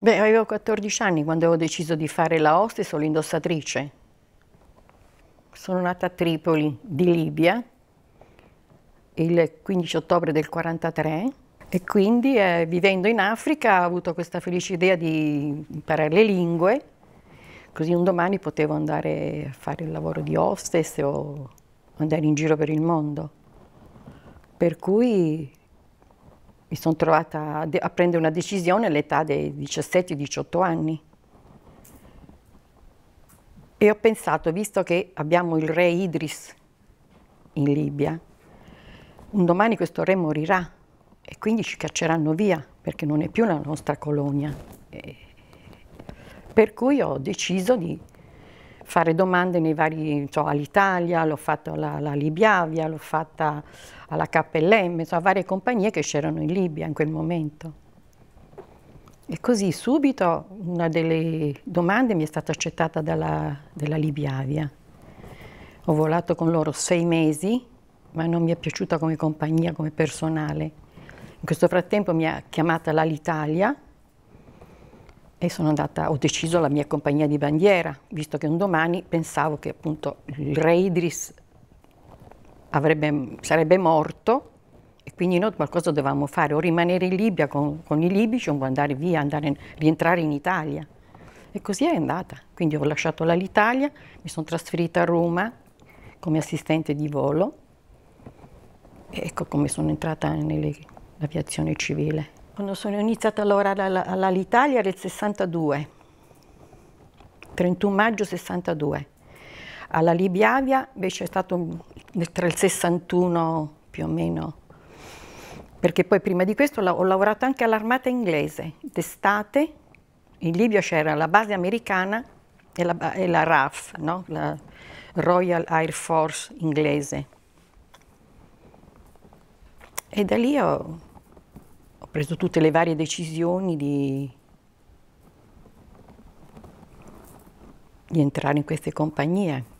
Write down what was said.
Beh, avevo 14 anni quando ho deciso di fare la hostess o l'indossatrice. Sono nata a Tripoli di Libia il 15 ottobre del 43 e quindi eh, vivendo in Africa ho avuto questa felice idea di imparare le lingue, così un domani potevo andare a fare il lavoro di hostess o andare in giro per il mondo. Per cui mi sono trovata a, prendere una decisione all'età dei 17-18 anni. E ho pensato, visto che abbiamo il re Idris in Libia, un domani questo re morirà e quindi ci cacceranno via perché non è più la nostra colonia. per cui ho deciso di fare domande nei vari, cioè all'Italia, l'ho fatto alla, alla Libiavia, l'ho fatta alla KLM, insomma varie compagnie che c'erano in Libia in quel momento. E così subito una delle domande mi è stata accettata dalla, dalla Libiavia. Ho volato con loro sei mesi, ma non mi è piaciuta come compagnia, come personale. In questo frattempo mi ha chiamata l'Alitalia, e sono andata, ho deciso la mia compagnia di bandiera, visto che un domani pensavo che appunto il re Idris avrebbe, sarebbe morto e quindi noi qualcosa dovevamo fare, o rimanere in Libia con, con i libici o andare via, andare, rientrare in Italia. E così è andata. Quindi ho lasciato l'Italia, mi sono trasferita a Roma come assistente di volo e ecco come sono entrata nell'aviazione civile quando sono iniziata a lavorare all'Italia era il 62, 31 maggio 62. Alla Libiavia invece è stato tra il 61 più o meno, perché poi prima di questo ho lavorato anche all'armata inglese, d'estate, in Libia c'era la base americana e la, e la RAF, no? la Royal Air Force inglese. E da lì ho ho preso tutte le varie decisioni di, di entrare in queste compagnie.